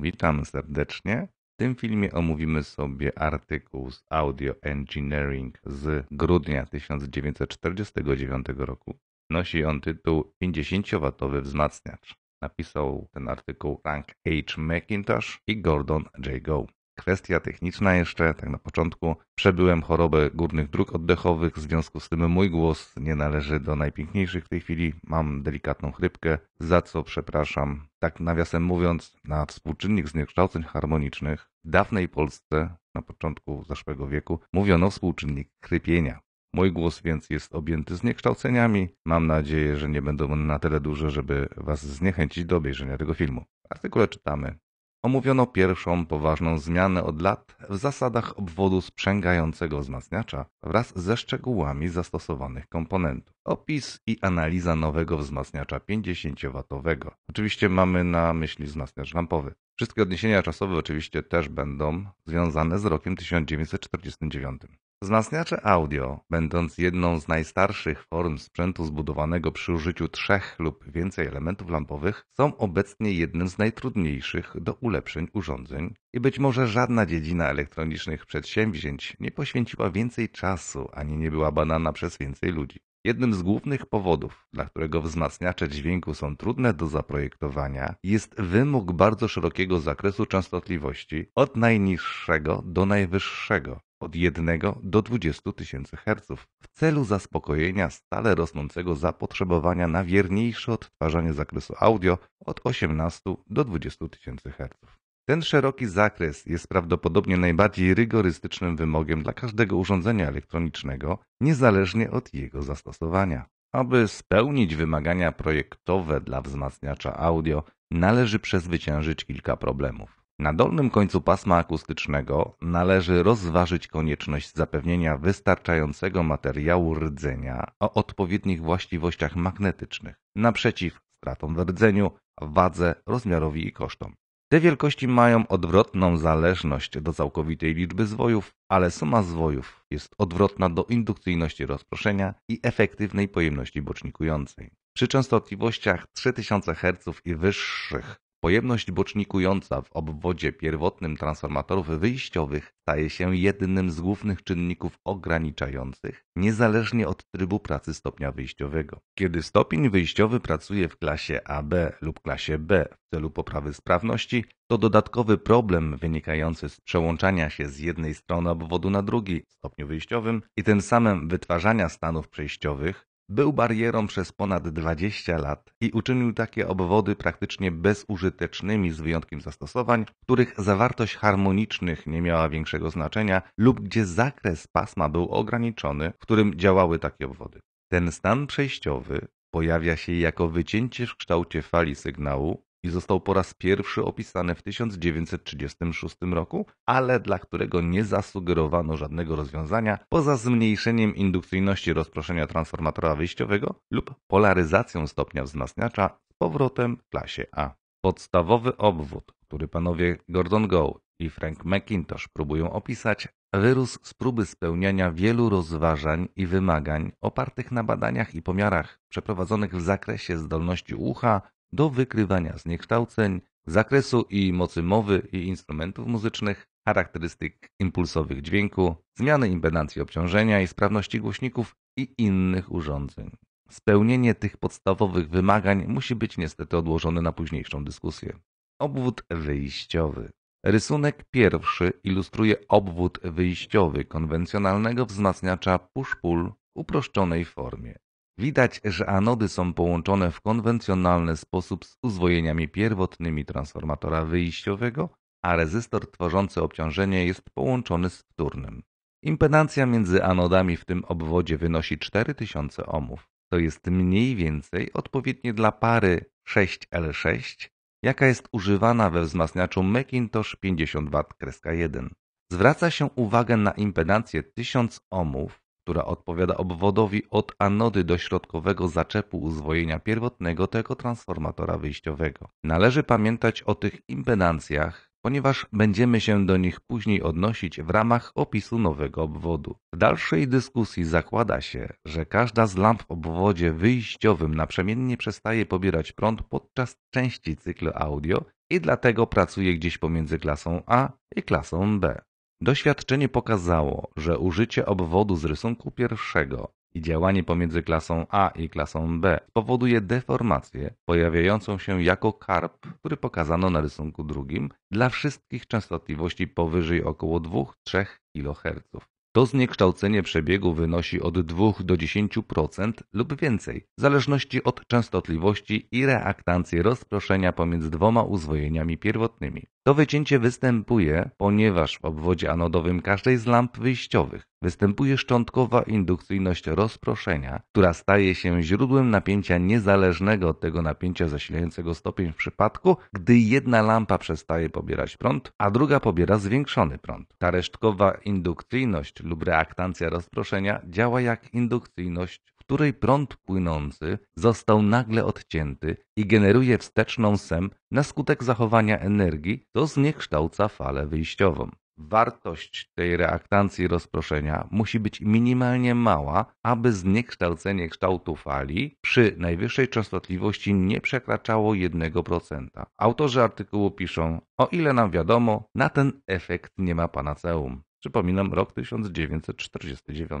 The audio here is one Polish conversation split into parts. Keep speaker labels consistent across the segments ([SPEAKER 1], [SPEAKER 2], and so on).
[SPEAKER 1] Witam serdecznie. W tym filmie omówimy sobie artykuł z Audio Engineering z grudnia 1949 roku. Nosi on tytuł 50 watowy wzmacniacz. Napisał ten artykuł Frank H. McIntosh i Gordon J. Go. Kwestia techniczna jeszcze, tak na początku. Przebyłem chorobę górnych dróg oddechowych, w związku z tym mój głos nie należy do najpiękniejszych w tej chwili. Mam delikatną chrypkę, za co przepraszam. Tak nawiasem mówiąc, na współczynnik zniekształceń harmonicznych w dawnej Polsce na początku zeszłego wieku mówiono współczynnik chrypienia. Mój głos więc jest objęty zniekształceniami. Mam nadzieję, że nie będą one na tyle duże, żeby Was zniechęcić do obejrzenia tego filmu. W artykule czytamy omówiono pierwszą poważną zmianę od lat w zasadach obwodu sprzęgającego wzmacniacza wraz ze szczegółami zastosowanych komponentów. Opis i analiza nowego wzmacniacza 50W. Oczywiście mamy na myśli wzmacniacz lampowy. Wszystkie odniesienia czasowe oczywiście też będą związane z rokiem 1949. Wzmacniacze audio, będąc jedną z najstarszych form sprzętu zbudowanego przy użyciu trzech lub więcej elementów lampowych, są obecnie jednym z najtrudniejszych do ulepszeń urządzeń i być może żadna dziedzina elektronicznych przedsięwzięć nie poświęciła więcej czasu ani nie była banana przez więcej ludzi. Jednym z głównych powodów, dla którego wzmacniacze dźwięku są trudne do zaprojektowania, jest wymóg bardzo szerokiego zakresu częstotliwości, od najniższego do najwyższego, od 1 do 20 tysięcy herców w celu zaspokojenia stale rosnącego zapotrzebowania na wierniejsze odtwarzanie zakresu audio od 18 do 20 tysięcy herców. Ten szeroki zakres jest prawdopodobnie najbardziej rygorystycznym wymogiem dla każdego urządzenia elektronicznego, niezależnie od jego zastosowania. Aby spełnić wymagania projektowe dla wzmacniacza audio, należy przezwyciężyć kilka problemów. Na dolnym końcu pasma akustycznego należy rozważyć konieczność zapewnienia wystarczającego materiału rdzenia o odpowiednich właściwościach magnetycznych, naprzeciw stratom w rdzeniu, wadze, rozmiarowi i kosztom. Te wielkości mają odwrotną zależność do całkowitej liczby zwojów, ale suma zwojów jest odwrotna do indukcyjności rozproszenia i efektywnej pojemności bocznikującej. Przy częstotliwościach 3000 Hz i wyższych Pojemność bocznikująca w obwodzie pierwotnym transformatorów wyjściowych staje się jednym z głównych czynników ograniczających, niezależnie od trybu pracy stopnia wyjściowego. Kiedy stopień wyjściowy pracuje w klasie AB lub klasie B w celu poprawy sprawności, to dodatkowy problem wynikający z przełączania się z jednej strony obwodu na drugi w stopniu wyjściowym i tym samym wytwarzania stanów przejściowych był barierą przez ponad 20 lat i uczynił takie obwody praktycznie bezużytecznymi z wyjątkiem zastosowań, których zawartość harmonicznych nie miała większego znaczenia lub gdzie zakres pasma był ograniczony, w którym działały takie obwody. Ten stan przejściowy pojawia się jako wycięcie w kształcie fali sygnału został po raz pierwszy opisany w 1936 roku, ale dla którego nie zasugerowano żadnego rozwiązania poza zmniejszeniem indukcyjności rozproszenia transformatora wyjściowego lub polaryzacją stopnia wzmacniacza z powrotem w klasie A. Podstawowy obwód, który panowie Gordon Gow i Frank McIntosh próbują opisać, wyrósł z próby spełniania wielu rozważań i wymagań opartych na badaniach i pomiarach przeprowadzonych w zakresie zdolności ucha do wykrywania zniekształceń, zakresu i mocy mowy i instrumentów muzycznych, charakterystyk impulsowych dźwięku, zmiany impedancji obciążenia i sprawności głośników i innych urządzeń. Spełnienie tych podstawowych wymagań musi być niestety odłożone na późniejszą dyskusję. Obwód wyjściowy. Rysunek pierwszy ilustruje obwód wyjściowy konwencjonalnego wzmacniacza push-pull w uproszczonej formie. Widać, że anody są połączone w konwencjonalny sposób z uzwojeniami pierwotnymi transformatora wyjściowego, a rezystor tworzący obciążenie jest połączony z wtórnym. Impedancja między anodami w tym obwodzie wynosi 4000 ohmów. To jest mniej więcej odpowiednie dla pary 6L6, jaka jest używana we wzmacniaczu Macintosh 50W-1. Zwraca się uwagę na impedancję 1000 ohmów która odpowiada obwodowi od anody do środkowego zaczepu uzwojenia pierwotnego tego transformatora wyjściowego. Należy pamiętać o tych impedancjach, ponieważ będziemy się do nich później odnosić w ramach opisu nowego obwodu. W dalszej dyskusji zakłada się, że każda z lamp w obwodzie wyjściowym naprzemiennie przestaje pobierać prąd podczas części cyklu audio i dlatego pracuje gdzieś pomiędzy klasą A i klasą B. Doświadczenie pokazało, że użycie obwodu z rysunku pierwszego i działanie pomiędzy klasą A i klasą B powoduje deformację pojawiającą się jako karp, który pokazano na rysunku drugim dla wszystkich częstotliwości powyżej około 2-3 kHz. To zniekształcenie przebiegu wynosi od 2 do 10% lub więcej, w zależności od częstotliwości i reaktancji rozproszenia pomiędzy dwoma uzwojeniami pierwotnymi. To wycięcie występuje, ponieważ w obwodzie anodowym każdej z lamp wyjściowych występuje szczątkowa indukcyjność rozproszenia, która staje się źródłem napięcia niezależnego od tego napięcia zasilającego stopień w przypadku, gdy jedna lampa przestaje pobierać prąd, a druga pobiera zwiększony prąd. Ta resztkowa indukcyjność lub reaktancja rozproszenia działa jak indukcyjność której prąd płynący został nagle odcięty i generuje wsteczną SEM na skutek zachowania energii, to zniekształca falę wyjściową wartość tej reaktancji rozproszenia musi być minimalnie mała, aby zniekształcenie kształtu fali przy najwyższej częstotliwości nie przekraczało 1%. Autorzy artykułu piszą, o ile nam wiadomo, na ten efekt nie ma panaceum. Przypominam rok 1949.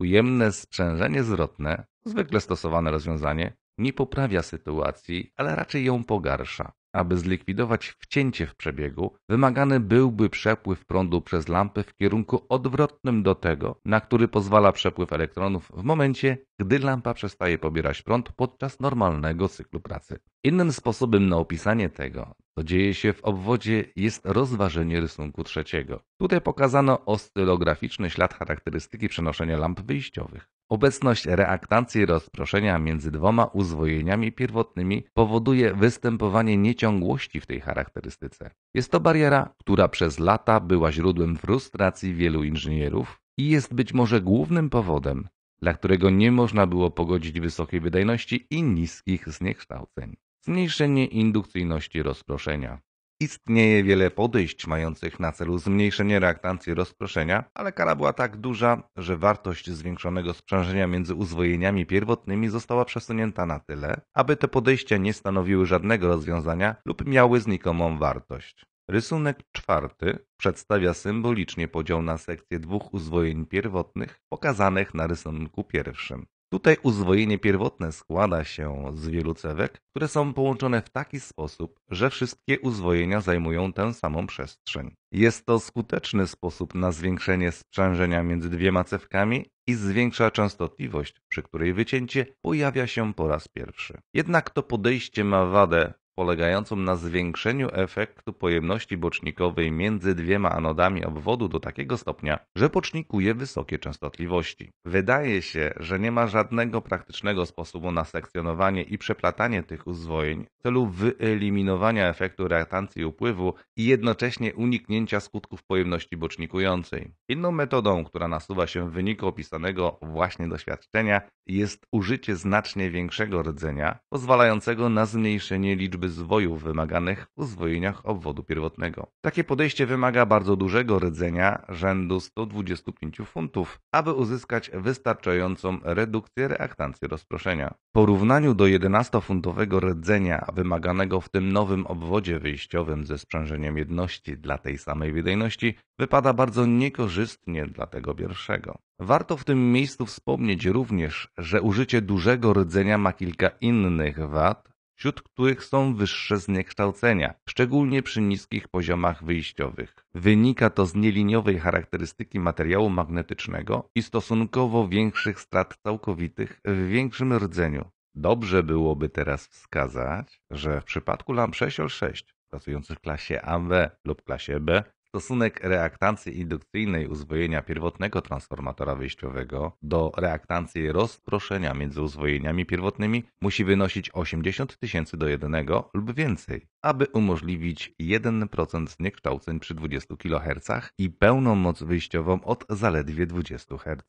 [SPEAKER 1] Ujemne sprzężenie zwrotne, zwykle stosowane rozwiązanie, nie poprawia sytuacji, ale raczej ją pogarsza. Aby zlikwidować wcięcie w przebiegu, wymagany byłby przepływ prądu przez lampę w kierunku odwrotnym do tego, na który pozwala przepływ elektronów w momencie, gdy lampa przestaje pobierać prąd podczas normalnego cyklu pracy. Innym sposobem na opisanie tego, co dzieje się w obwodzie, jest rozważenie rysunku trzeciego. Tutaj pokazano oscylograficzny ślad charakterystyki przenoszenia lamp wyjściowych. Obecność reaktancji rozproszenia między dwoma uzwojeniami pierwotnymi powoduje występowanie nieciągłości w tej charakterystyce. Jest to bariera, która przez lata była źródłem frustracji wielu inżynierów i jest być może głównym powodem, dla którego nie można było pogodzić wysokiej wydajności i niskich zniekształceń. Zmniejszenie indukcyjności rozproszenia. Istnieje wiele podejść mających na celu zmniejszenie reaktancji rozproszenia, ale kara była tak duża, że wartość zwiększonego sprzężenia między uzwojeniami pierwotnymi została przesunięta na tyle, aby te podejścia nie stanowiły żadnego rozwiązania lub miały znikomą wartość. Rysunek czwarty przedstawia symbolicznie podział na sekcje dwóch uzwojeń pierwotnych pokazanych na rysunku pierwszym. Tutaj uzwojenie pierwotne składa się z wielu cewek, które są połączone w taki sposób, że wszystkie uzwojenia zajmują tę samą przestrzeń. Jest to skuteczny sposób na zwiększenie sprzężenia między dwiema cewkami i zwiększa częstotliwość, przy której wycięcie pojawia się po raz pierwszy. Jednak to podejście ma wadę, polegającą na zwiększeniu efektu pojemności bocznikowej między dwiema anodami obwodu do takiego stopnia, że bocznikuje wysokie częstotliwości. Wydaje się, że nie ma żadnego praktycznego sposobu na sekcjonowanie i przeplatanie tych uzwojeń w celu wyeliminowania efektu reaktancji upływu i jednocześnie uniknięcia skutków pojemności bocznikującej. Inną metodą, która nasuwa się w wyniku opisanego właśnie doświadczenia jest użycie znacznie większego rdzenia, pozwalającego na zmniejszenie liczby zwojów wymaganych w uzwojeniach obwodu pierwotnego. Takie podejście wymaga bardzo dużego rdzenia rzędu 125 funtów, aby uzyskać wystarczającą redukcję reaktancji rozproszenia. W porównaniu do 11-funtowego rdzenia wymaganego w tym nowym obwodzie wyjściowym ze sprzężeniem jedności dla tej samej wydajności wypada bardzo niekorzystnie dla tego pierwszego. Warto w tym miejscu wspomnieć również, że użycie dużego rdzenia ma kilka innych wad, wśród których są wyższe zniekształcenia, szczególnie przy niskich poziomach wyjściowych. Wynika to z nieliniowej charakterystyki materiału magnetycznego i stosunkowo większych strat całkowitych w większym rdzeniu. Dobrze byłoby teraz wskazać, że w przypadku lamp 6 6 pracujących w klasie AB lub klasie B Stosunek reaktancji indukcyjnej uzwojenia pierwotnego transformatora wyjściowego do reaktancji rozproszenia między uzwojeniami pierwotnymi musi wynosić 80 tysięcy do 1 lub więcej, aby umożliwić 1% zniekształceń przy 20 kHz i pełną moc wyjściową od zaledwie 20 Hz.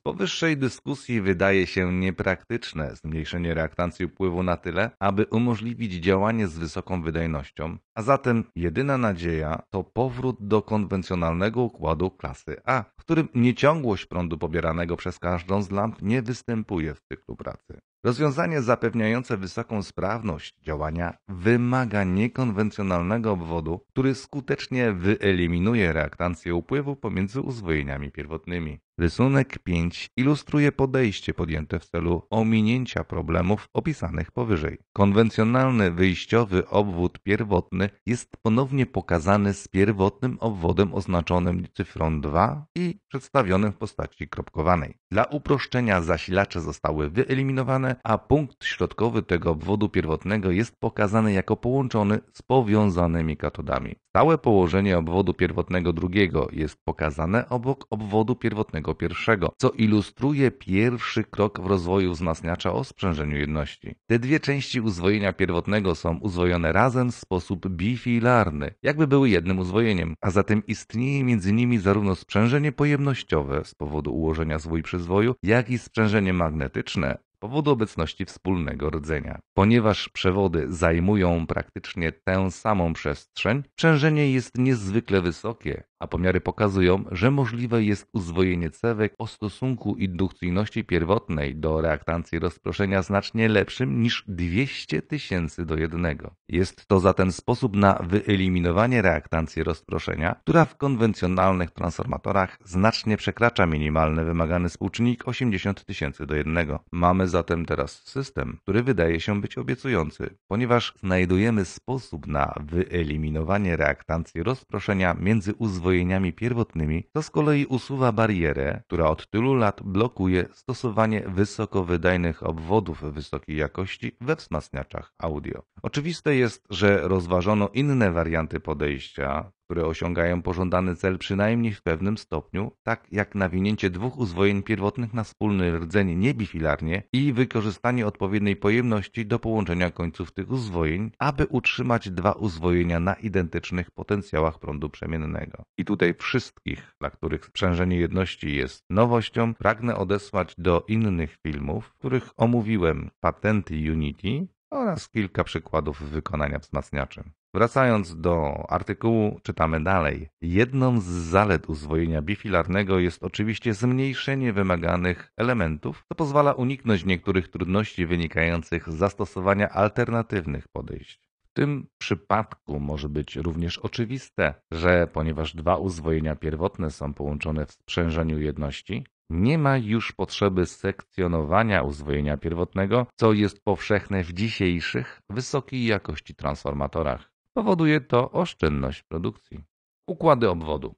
[SPEAKER 1] Z powyższej dyskusji wydaje się niepraktyczne zmniejszenie reaktancji upływu na tyle, aby umożliwić działanie z wysoką wydajnością, a zatem jedyna nadzieja to powrót do konwencjonalnego układu klasy A, w którym nieciągłość prądu pobieranego przez każdą z lamp nie występuje w cyklu pracy. Rozwiązanie zapewniające wysoką sprawność działania wymaga niekonwencjonalnego obwodu, który skutecznie wyeliminuje reaktancję upływu pomiędzy uzwojeniami pierwotnymi. Rysunek 5 ilustruje podejście podjęte w celu ominięcia problemów opisanych powyżej. Konwencjonalny wyjściowy obwód pierwotny jest ponownie pokazany z pierwotnym obwodem oznaczonym cyfrą 2 i przedstawionym w postaci kropkowanej. Dla uproszczenia zasilacze zostały wyeliminowane, zaznaczone, a punkt środkowy tego obwodu pierwotnego jest pokazany jako połączony z powiązanymi katodami. Stałe położenie obwodu pierwotnego drugiego jest pokazane obok obwodu pierwotnego pierwszego, co ilustruje pierwszy krok w rozwoju wzmacniacza o sprzężeniu jedności. Te dwie części uzwojenia pierwotnego są uzwojone razem w sposób bifilarny, jakby były jednym uzwojeniem, a zatem istnieje między nimi zarówno sprzężenie pojemnościowe z powodu ułożenia zwój przyzwoju, jak i sprzężenie magnetyczne powodu obecności wspólnego rdzenia. Ponieważ przewody zajmują praktycznie tę samą przestrzeń, przężenie jest niezwykle wysokie, a pomiary pokazują, że możliwe jest uzwojenie cewek o stosunku indukcyjności pierwotnej do reaktancji rozproszenia znacznie lepszym niż 200 tysięcy do jednego. Jest to zatem sposób na wyeliminowanie reaktancji rozproszenia, która w konwencjonalnych transformatorach znacznie przekracza minimalny wymagany współczynnik 80 tysięcy do jednego. Mamy zatem teraz system, który wydaje się być obiecujący, ponieważ znajdujemy sposób na wyeliminowanie reaktancji rozproszenia między uzwojeniem podwojeniami pierwotnymi, to z kolei usuwa barierę, która od tylu lat blokuje stosowanie wysokowydajnych obwodów wysokiej jakości we wzmacniaczach audio. Oczywiste jest, że rozważono inne warianty podejścia, które osiągają pożądany cel przynajmniej w pewnym stopniu, tak jak nawinięcie dwóch uzwojeń pierwotnych na wspólny rdzeń niebifilarnie i wykorzystanie odpowiedniej pojemności do połączenia końców tych uzwojeń, aby utrzymać dwa uzwojenia na identycznych potencjałach prądu przemiennego. I tutaj wszystkich, dla których sprzężenie jedności jest nowością, pragnę odesłać do innych filmów, w których omówiłem patenty Unity, oraz kilka przykładów wykonania wzmacniaczy. Wracając do artykułu, czytamy dalej. Jedną z zalet uzwojenia bifilarnego jest oczywiście zmniejszenie wymaganych elementów, co pozwala uniknąć niektórych trudności wynikających z zastosowania alternatywnych podejść. W tym przypadku może być również oczywiste, że ponieważ dwa uzwojenia pierwotne są połączone w sprzężeniu jedności, nie ma już potrzeby sekcjonowania uzwojenia pierwotnego, co jest powszechne w dzisiejszych wysokiej jakości transformatorach. Powoduje to oszczędność produkcji. Układy obwodu.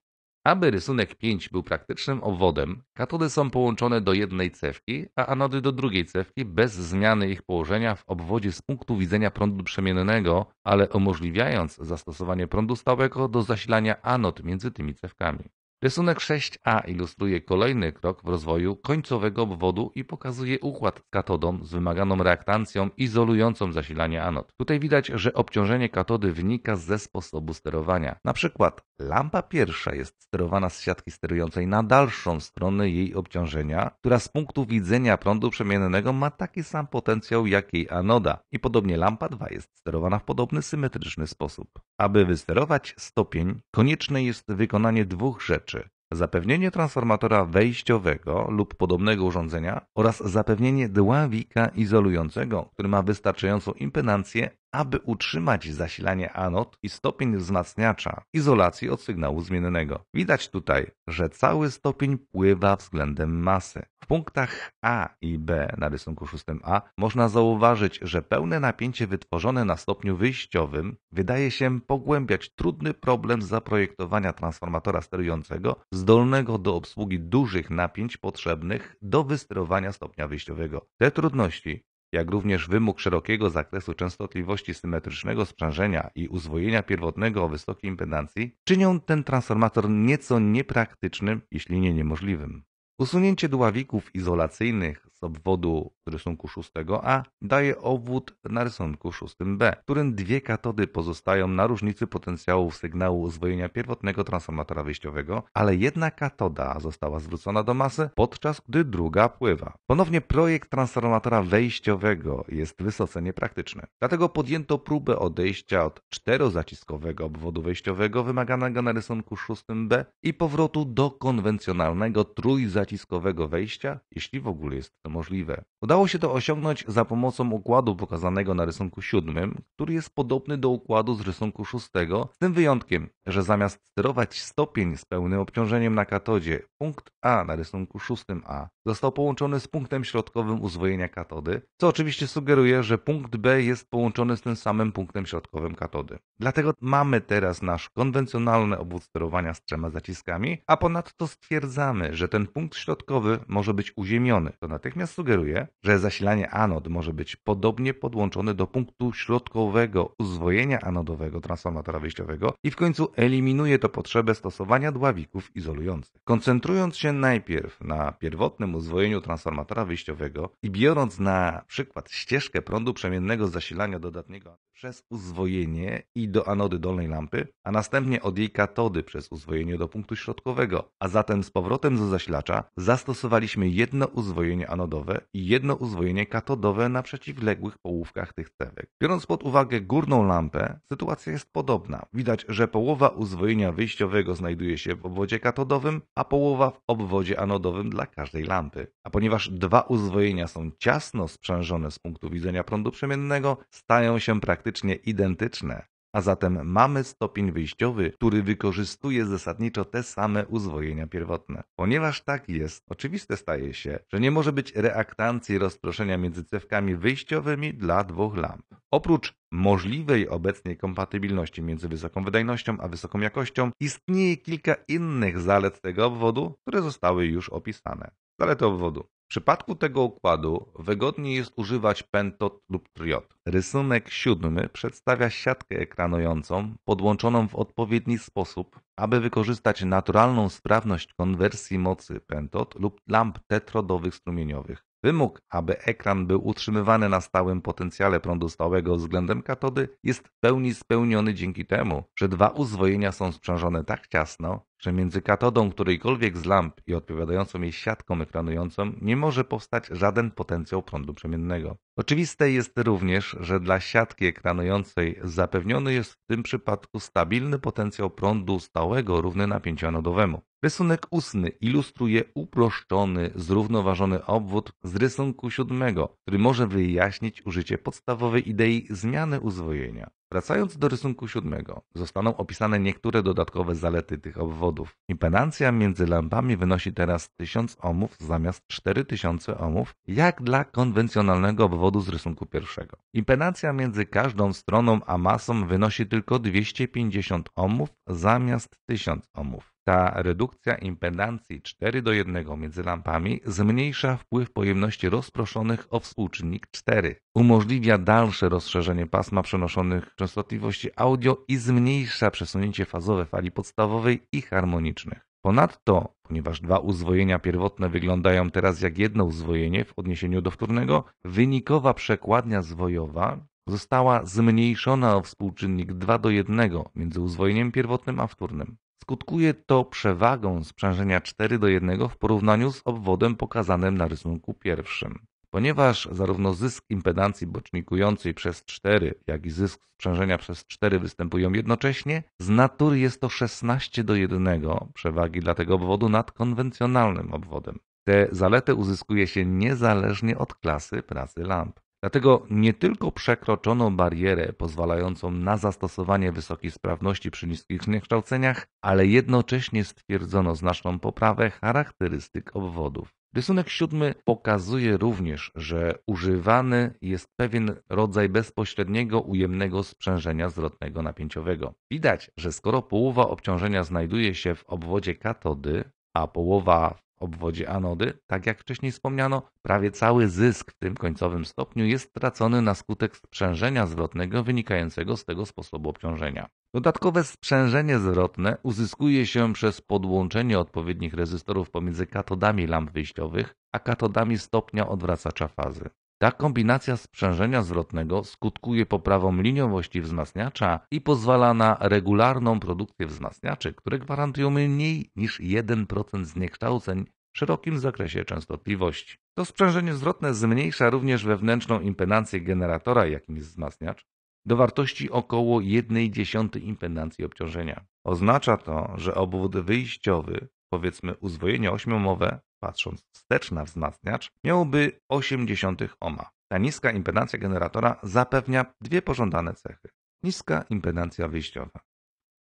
[SPEAKER 1] Aby rysunek 5 był praktycznym obwodem, katody są połączone do jednej cewki, a anody do drugiej cewki bez zmiany ich położenia w obwodzie z punktu widzenia prądu przemiennego, ale umożliwiając zastosowanie prądu stałego do zasilania anod między tymi cewkami. Rysunek 6a ilustruje kolejny krok w rozwoju końcowego obwodu i pokazuje układ katodą z wymaganą reaktancją izolującą zasilanie anod. Tutaj widać, że obciążenie katody wynika ze sposobu sterowania. Na przykład lampa pierwsza jest sterowana z siatki sterującej na dalszą stronę jej obciążenia, która z punktu widzenia prądu przemiennego ma taki sam potencjał jak jej anoda. I podobnie lampa 2 jest sterowana w podobny symetryczny sposób. Aby wysterować stopień, konieczne jest wykonanie dwóch rzeczy rzeczy: zapewnienie transformatora wejściowego lub podobnego urządzenia oraz zapewnienie dławika izolującego, który ma wystarczającą impedancję aby utrzymać zasilanie anod i stopień wzmacniacza izolacji od sygnału zmiennego. Widać tutaj, że cały stopień pływa względem masy. W punktach A i B na rysunku 6a można zauważyć, że pełne napięcie wytworzone na stopniu wyjściowym wydaje się pogłębiać trudny problem zaprojektowania transformatora sterującego zdolnego do obsługi dużych napięć potrzebnych do wysterowania stopnia wyjściowego. Te trudności jak również wymóg szerokiego zakresu częstotliwości symetrycznego sprzężenia i uzwojenia pierwotnego o wysokiej impedancji czynią ten transformator nieco niepraktycznym, jeśli nie niemożliwym. Usunięcie dławików izolacyjnych z obwodu rysunku 6A daje obwód na rysunku 6B, w którym dwie katody pozostają na różnicy potencjałów sygnału uzwojenia pierwotnego transformatora wyjściowego, ale jedna katoda została zwrócona do masy, podczas gdy druga pływa. Ponownie projekt transformatora wejściowego jest wysoce niepraktyczny. Dlatego podjęto próbę odejścia od czterozaciskowego obwodu wejściowego wymaganego na rysunku 6B i powrotu do konwencjonalnego trójzaciskowego wejścia, jeśli w ogóle jest to możliwe. Udało się to osiągnąć za pomocą układu pokazanego na rysunku siódmym, który jest podobny do układu z rysunku szóstego, z tym wyjątkiem, że zamiast sterować stopień z pełnym obciążeniem na katodzie, punkt A na rysunku szóstym a został połączony z punktem środkowym uzwojenia katody, co oczywiście sugeruje, że punkt B jest połączony z tym samym punktem środkowym katody. Dlatego mamy teraz nasz konwencjonalny obwód sterowania z trzema zaciskami, a ponadto stwierdzamy, że ten punkt środkowy może być uziemiony. To natychmiast sugeruje, że zasilanie anod może być podobnie podłączone do punktu środkowego uzwojenia anodowego transformatora wyjściowego i w końcu eliminuje to potrzebę stosowania dławików izolujących. Koncentrując się najpierw na pierwotnym uzwojeniu transformatora wyjściowego i biorąc na przykład ścieżkę prądu przemiennego zasilania dodatniego przez uzwojenie i do anody dolnej lampy, a następnie od jej katody przez uzwojenie do punktu środkowego, a zatem z powrotem do zasilacza zastosowaliśmy jedno uzwojenie anodowego anodowe i jedno uzwojenie katodowe na przeciwległych połówkach tych cewek. Biorąc pod uwagę górną lampę, sytuacja jest podobna. Widać, że połowa uzwojenia wyjściowego znajduje się w obwodzie katodowym, a połowa w obwodzie anodowym dla każdej lampy. A ponieważ dwa uzwojenia są ciasno sprzężone z punktu widzenia prądu przemiennego, stają się praktycznie identyczne. A zatem mamy stopień wyjściowy, który wykorzystuje zasadniczo te same uzwojenia pierwotne. Ponieważ tak jest, oczywiste staje się, że nie może być reaktancji rozproszenia między cewkami wyjściowymi dla dwóch lamp. Oprócz możliwej obecnej kompatybilności między wysoką wydajnością a wysoką jakością, istnieje kilka innych zalet tego obwodu, które zostały już opisane. Zalety obwodu. W przypadku tego układu wygodniej jest używać pentot lub triod. Rysunek siódmy przedstawia siatkę ekranującą podłączoną w odpowiedni sposób, aby wykorzystać naturalną sprawność konwersji mocy pentot lub lamp tetrodowych strumieniowych. Wymóg, aby ekran był utrzymywany na stałym potencjale prądu stałego względem katody, jest w pełni spełniony dzięki temu, że dwa uzwojenia są sprzężone tak ciasno, że między katodą którejkolwiek z lamp i odpowiadającą jej siatką ekranującą nie może powstać żaden potencjał prądu przemiennego. Oczywiste jest również, że dla siatki ekranującej zapewniony jest w tym przypadku stabilny potencjał prądu stałego równy napięciu anodowemu. Rysunek ósmy ilustruje uproszczony, zrównoważony obwód z rysunku siódmego, który może wyjaśnić użycie podstawowej idei zmiany uzwojenia. Wracając do rysunku siódmego, zostaną opisane niektóre dodatkowe zalety tych obwodów. Impedancja między lampami wynosi teraz 1000 ohmów zamiast 4000 ohmów, jak dla konwencjonalnego obwodu z rysunku pierwszego. Impedancja między każdą stroną a masą wynosi tylko 250 ohmów zamiast 1000 ohmów. Ta redukcja impedancji 4 do 1 między lampami zmniejsza wpływ pojemności rozproszonych o współczynnik 4. Umożliwia dalsze rozszerzenie pasma przenoszonych częstotliwości audio i zmniejsza przesunięcie fazowe fali podstawowej i harmonicznych. Ponadto, ponieważ dwa uzwojenia pierwotne wyglądają teraz jak jedno uzwojenie w odniesieniu do wtórnego, wynikowa przekładnia zwojowa została zmniejszona o współczynnik 2 do 1 między uzwojeniem pierwotnym a wtórnym. Skutkuje to przewagą sprzężenia 4 do 1 w porównaniu z obwodem pokazanym na rysunku pierwszym. Ponieważ zarówno zysk impedancji bocznikującej przez 4, jak i zysk sprzężenia przez 4 występują jednocześnie, z natury jest to 16 do 1 przewagi dla tego obwodu nad konwencjonalnym obwodem. Te zalety uzyskuje się niezależnie od klasy pracy lamp. Dlatego nie tylko przekroczono barierę pozwalającą na zastosowanie wysokiej sprawności przy niskich zniekształceniach, ale jednocześnie stwierdzono znaczną poprawę charakterystyk obwodów. Rysunek siódmy pokazuje również, że używany jest pewien rodzaj bezpośredniego ujemnego sprzężenia zwrotnego napięciowego. Widać, że skoro połowa obciążenia znajduje się w obwodzie katody, a połowa w obwodzie anody, tak jak wcześniej wspomniano, prawie cały zysk w tym końcowym stopniu jest tracony na skutek sprzężenia zwrotnego wynikającego z tego sposobu obciążenia. Dodatkowe sprzężenie zwrotne uzyskuje się przez podłączenie odpowiednich rezystorów pomiędzy katodami lamp wyjściowych a katodami stopnia odwracacza fazy. Ta kombinacja sprzężenia zwrotnego skutkuje poprawą liniowości wzmacniacza i pozwala na regularną produkcję wzmacniaczy, które gwarantują mniej niż 1% zniekształceń w szerokim zakresie częstotliwości. To sprzężenie zwrotne zmniejsza również wewnętrzną impedancję generatora, jakim jest wzmacniacz, do wartości około 1,1 impedancji obciążenia. Oznacza to, że obwód wyjściowy, powiedzmy uzwojenie ośmiomowe, patrząc wstecz na wzmacniacz, miałoby 0,8 ohma. Ta niska impedancja generatora zapewnia dwie pożądane cechy. Niska impedancja wyjściowa.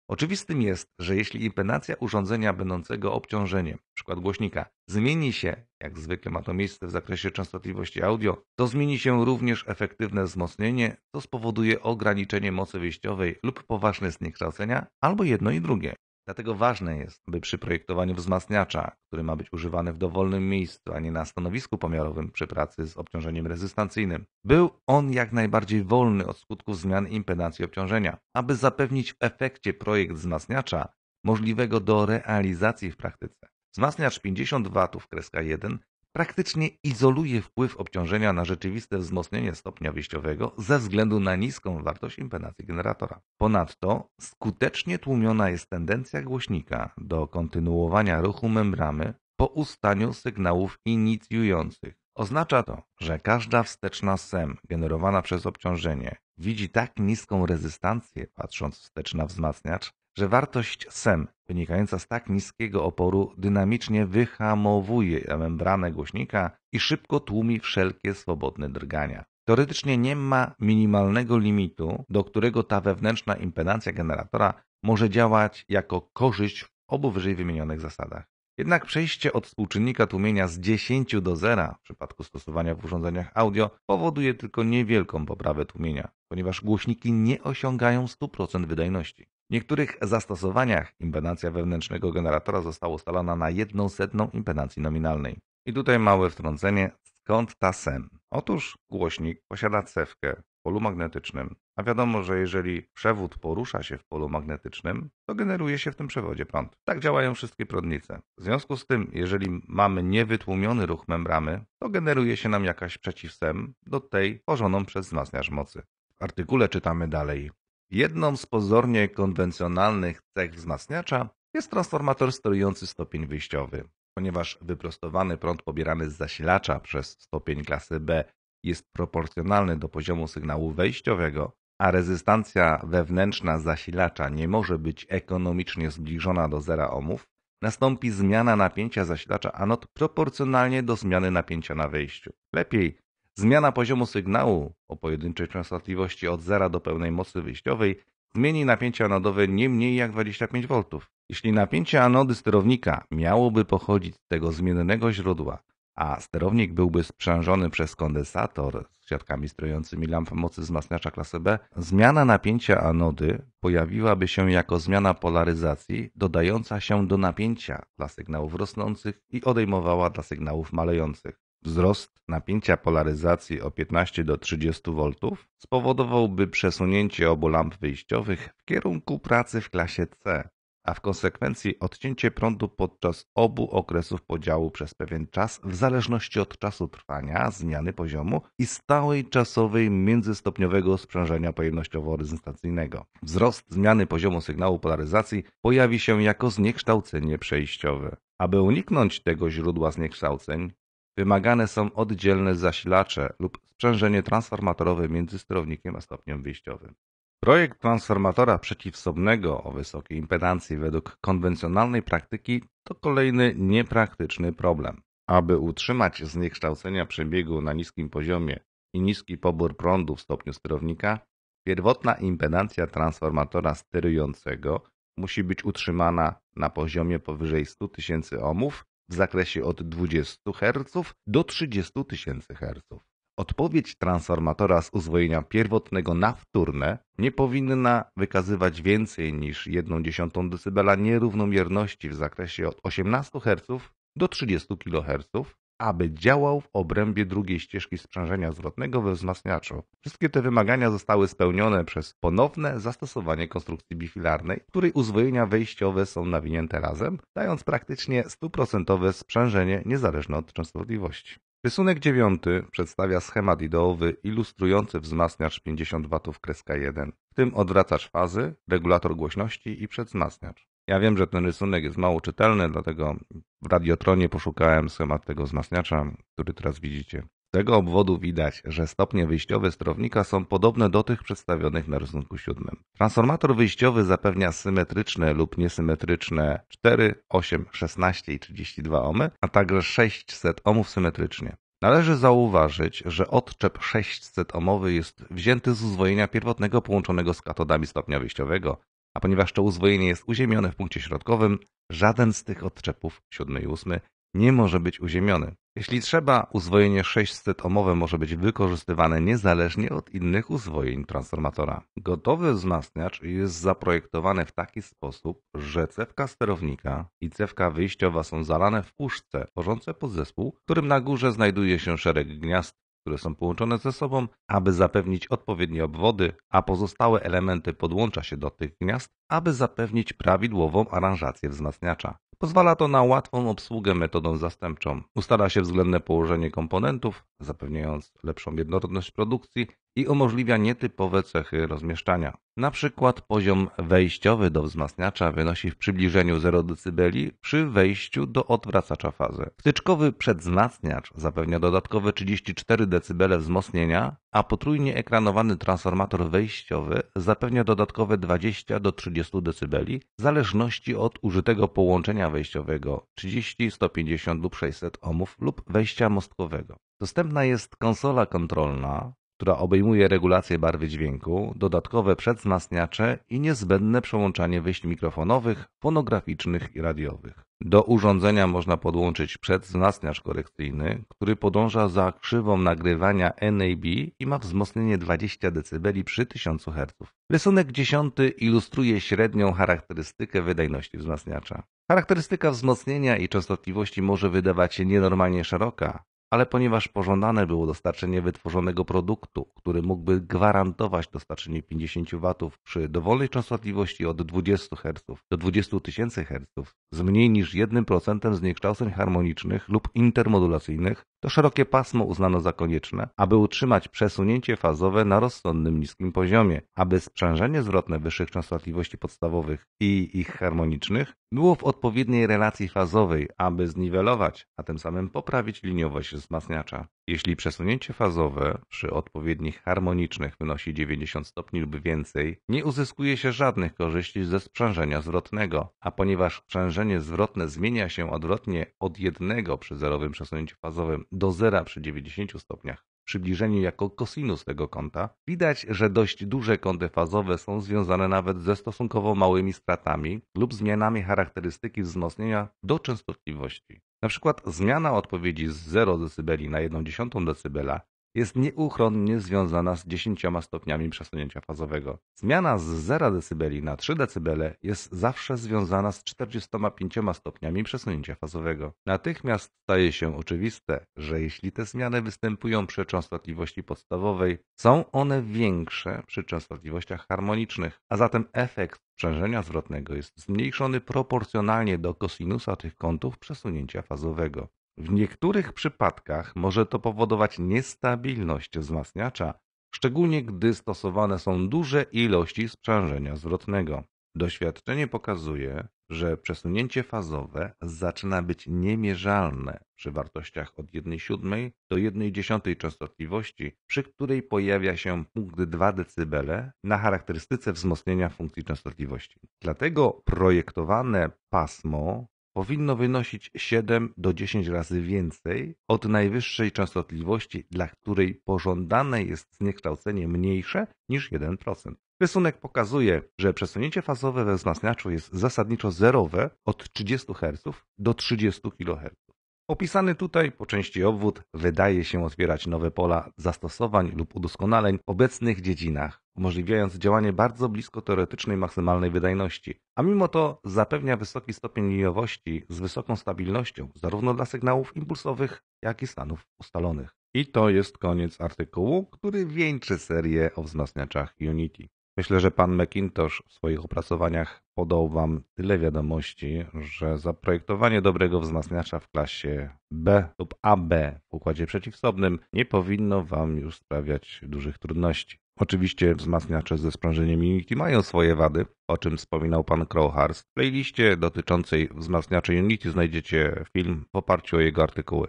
[SPEAKER 1] Oczywistym jest, że jeśli impedancja urządzenia będącego obciążeniem, przykład głośnika, zmieni się, jak zwykle ma to miejsce w zakresie częstotliwości audio, to zmieni się również efektywne wzmocnienie, co spowoduje ograniczenie mocy wyjściowej lub poważne zniekształcenia, albo jedno i drugie. Dlatego ważne jest, by przy projektowaniu wzmacniacza, który ma być używany w dowolnym miejscu, a nie na stanowisku pomiarowym przy pracy z obciążeniem rezystancyjnym, był on jak najbardziej wolny od skutków zmian impedancji obciążenia, aby zapewnić w efekcie projekt wzmacniacza możliwego do realizacji w praktyce. Wzmacniacz 50 W kreska 1 praktycznie izoluje wpływ obciążenia na rzeczywiste wzmocnienie stopnia wyjściowego ze względu na niską wartość impedancji generatora. Ponadto skutecznie tłumiona jest tendencja głośnika do kontynuowania ruchu membramy po ustaniu sygnałów inicjujących. Oznacza to, że każda wsteczna SEM generowana przez obciążenie widzi tak niską rezystancję, patrząc wstecz na wzmacniacz, że wartość SEM wynikająca z tak niskiego oporu dynamicznie wyhamowuje membranę głośnika i szybko tłumi wszelkie swobodne drgania. Teoretycznie nie ma minimalnego limitu, do którego ta wewnętrzna impedancja generatora może działać jako korzyść w obu wyżej wymienionych zasadach. Jednak przejście od współczynnika tłumienia z 10 do 0 w przypadku stosowania w urządzeniach audio powoduje tylko niewielką poprawę tłumienia, ponieważ głośniki nie osiągają 100% wydajności. W niektórych zastosowaniach impedancja wewnętrznego generatora została ustalona na jedną setną impedancji nominalnej. I tutaj małe wtrącenie, skąd ta SEM? Otóż głośnik posiada cewkę w polu magnetycznym, a wiadomo, że jeżeli przewód porusza się w polu magnetycznym, to generuje się w tym przewodzie prąd. Tak działają wszystkie prądnice. W związku z tym, jeżeli mamy niewytłumiony ruch membramy, to generuje się nam jakaś SEM do tej tworzoną przez wzmacniacz mocy. W artykule czytamy dalej. Jedną z pozornie konwencjonalnych cech wzmacniacza jest transformator sterujący stopień wyjściowy. Ponieważ wyprostowany prąd pobierany z zasilacza przez stopień klasy B jest proporcjonalny do poziomu sygnału wejściowego, a rezystancja wewnętrzna zasilacza nie może być ekonomicznie zbliżona do zera ohmów, nastąpi zmiana napięcia zasilacza anod proporcjonalnie do zmiany napięcia na wejściu. Lepiej Zmiana poziomu sygnału o pojedynczej częstotliwości od zera do pełnej mocy wyjściowej zmieni napięcie anodowe nie mniej jak 25 V. Jeśli napięcie anody sterownika miałoby pochodzić z tego zmiennego źródła, a sterownik byłby sprzężony przez kondensator z siatkami strojącymi lamp mocy wzmacniacza klasy B, zmiana napięcia anody pojawiłaby się jako zmiana polaryzacji dodająca się do napięcia dla sygnałów rosnących i odejmowała dla sygnałów malejących. Wzrost napięcia polaryzacji o 15 do 30 V spowodowałby przesunięcie obu lamp wyjściowych w kierunku pracy w klasie C, a w konsekwencji odcięcie prądu podczas obu okresów podziału przez pewien czas w zależności od czasu trwania, zmiany poziomu i stałej czasowej międzystopniowego sprzężenia pojemnościowo-rezystancyjnego. Wzrost zmiany poziomu sygnału polaryzacji pojawi się jako zniekształcenie przejściowe. Aby uniknąć tego źródła zniekształceń, Wymagane są oddzielne zasilacze lub sprzężenie transformatorowe między sterownikiem a stopniem wyjściowym. Projekt transformatora przeciwsobnego o wysokiej impedancji według konwencjonalnej praktyki to kolejny niepraktyczny problem. Aby utrzymać zniekształcenia przebiegu na niskim poziomie i niski pobór prądu w stopniu sterownika, pierwotna impedancja transformatora sterującego musi być utrzymana na poziomie powyżej 100 000 ohmów w zakresie od 20 Hz do 30 000 Hz. Odpowiedź transformatora z uzwojenia pierwotnego na wtórne nie powinna wykazywać więcej niż 1,1 dB nierównomierności w zakresie od 18 Hz do 30 kHz aby działał w obrębie drugiej ścieżki sprzężenia zwrotnego we wzmacniaczu. Wszystkie te wymagania zostały spełnione przez ponowne zastosowanie konstrukcji bifilarnej, której uzwojenia wejściowe są nawinięte razem, dając praktycznie stuprocentowe sprzężenie niezależne od częstotliwości. Rysunek 9 przedstawia schemat ideowy ilustrujący wzmacniacz 50 W kreska 1, w tym odwracacz fazy, regulator głośności i przedwzmacniacz. Ja wiem, że ten rysunek jest mało czytelny, dlatego w radiotronie poszukałem schemat tego wzmacniacza, który teraz widzicie. Z tego obwodu widać, że stopnie wyjściowe sterownika są podobne do tych przedstawionych na rysunku 7. Transformator wyjściowy zapewnia symetryczne lub niesymetryczne 4, 8, 16 i 32 ohmy, a także 600 ohmów symetrycznie. Należy zauważyć, że odczep 600-omowy jest wzięty z uzwojenia pierwotnego połączonego z katodami stopnia wyjściowego, a ponieważ to uzwojenie jest uziemione w punkcie środkowym, żaden z tych odczepów, siódmy i ósmy, nie może być uziemiony. Jeśli trzeba, uzwojenie 600-omowe może być wykorzystywane niezależnie od innych uzwojeń transformatora. Gotowy wzmacniacz jest zaprojektowany w taki sposób, że cewka sterownika i cewka wyjściowa są zalane w puszce tworzące podzespół, w którym na górze znajduje się szereg gniazd które są połączone ze sobą, aby zapewnić odpowiednie obwody, a pozostałe elementy podłącza się do tych gniazd, aby zapewnić prawidłową aranżację wzmacniacza. Pozwala to na łatwą obsługę metodą zastępczą. Ustala się względne położenie komponentów, zapewniając lepszą jednorodność produkcji i umożliwia nietypowe cechy rozmieszczania. Na przykład poziom wejściowy do wzmacniacza wynosi w przybliżeniu 0 dB przy wejściu do odwracacza fazy. Wtyczkowy przedwzmacniacz zapewnia dodatkowe 34 dB wzmocnienia, a potrójnie ekranowany transformator wejściowy zapewnia dodatkowe 20 do 30 dB w zależności od użytego połączenia wejściowego 30, 150 lub 600 ohmów lub wejścia mostkowego. Dostępna jest konsola kontrolna, która obejmuje regulację barwy dźwięku, dodatkowe przedwzmacniacze i niezbędne przełączanie wyjść mikrofonowych, fonograficznych i radiowych. Do urządzenia można podłączyć przedwzmacniacz korekcyjny, który podąża za krzywą nagrywania NAB i ma wzmocnienie 20 dB przy 1000 Hz. Rysunek 10 ilustruje średnią charakterystykę wydajności wzmacniacza. Charakterystyka wzmocnienia i częstotliwości może wydawać się nienormalnie szeroka, ale ponieważ pożądane było dostarczenie wytworzonego produktu, który mógłby gwarantować dostarczenie 50 W przy dowolnej częstotliwości od 20 Hz do 20 000 Hz z mniej niż 1% zniekształceń harmonicznych lub intermodulacyjnych, to szerokie pasmo uznano za konieczne, aby utrzymać przesunięcie fazowe na rozsądnym niskim poziomie, aby sprzężenie zwrotne wyższych częstotliwości podstawowych i ich harmonicznych było w odpowiedniej relacji fazowej, aby zniwelować, a tym samym poprawić liniowość wzmacniacza. Jeśli przesunięcie fazowe przy odpowiednich harmonicznych wynosi 90 stopni lub więcej, nie uzyskuje się żadnych korzyści ze sprzężenia zwrotnego, a ponieważ sprzężenie zwrotne zmienia się odwrotnie od 1 przy zerowym przesunięciu fazowym do 0 przy 90 stopniach, przybliżeniu jako kosinus tego kąta, widać, że dość duże kąty fazowe są związane nawet ze stosunkowo małymi stratami lub zmianami charakterystyki wzmocnienia do częstotliwości. Na przykład zmiana odpowiedzi z 0 dB na dziesiątą decybela jest nieuchronnie związana z 10 stopniami przesunięcia fazowego. Zmiana z 0 dB na 3 dB jest zawsze związana z 45 stopniami przesunięcia fazowego. Natychmiast staje się oczywiste, że jeśli te zmiany występują przy częstotliwości podstawowej, są one większe przy częstotliwościach harmonicznych, a zatem efekt sprzężenia zwrotnego jest zmniejszony proporcjonalnie do kosinusa tych kątów przesunięcia fazowego. W niektórych przypadkach może to powodować niestabilność wzmacniacza, szczególnie gdy stosowane są duże ilości sprzężenia zwrotnego. Doświadczenie pokazuje, że przesunięcie fazowe zaczyna być niemierzalne przy wartościach od 1,7 do 1,1 częstotliwości, przy której pojawia się punkt 2 dB na charakterystyce wzmocnienia funkcji częstotliwości. Dlatego projektowane pasmo powinno wynosić 7 do 10 razy więcej od najwyższej częstotliwości, dla której pożądane jest zniekształcenie mniejsze niż 1%. Rysunek pokazuje, że przesunięcie fazowe we wzmacniaczu jest zasadniczo zerowe od 30 Hz do 30 kHz. Opisany tutaj po części obwód wydaje się otwierać nowe pola zastosowań lub udoskonaleń w obecnych dziedzinach, umożliwiając działanie bardzo blisko teoretycznej maksymalnej wydajności, a mimo to zapewnia wysoki stopień liniowości z wysoką stabilnością zarówno dla sygnałów impulsowych, jak i stanów ustalonych. I to jest koniec artykułu, który wieńczy serię o wzmacniaczach Unity. Myślę, że pan McIntosh w swoich opracowaniach podał wam tyle wiadomości, że zaprojektowanie dobrego wzmacniacza w klasie B lub AB w układzie przeciwsobnym nie powinno wam już sprawiać dużych trudności. Oczywiście wzmacniacze ze sprężeniem Unity mają swoje wady, o czym wspominał pan Crowhurst. W playliście dotyczącej wzmacniaczy Unity znajdziecie film w oparciu o jego artykuły.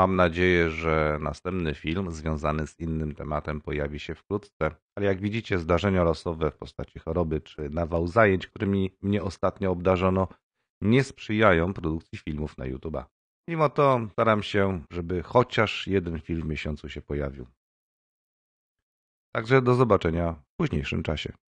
[SPEAKER 1] Mam nadzieję, że następny film związany z innym tematem pojawi się wkrótce, ale jak widzicie zdarzenia losowe w postaci choroby czy nawał zajęć, którymi mnie ostatnio obdarzono, nie sprzyjają produkcji filmów na YouTube'a. Mimo to staram się, żeby chociaż jeden film w miesiącu się pojawił. Także do zobaczenia w późniejszym czasie.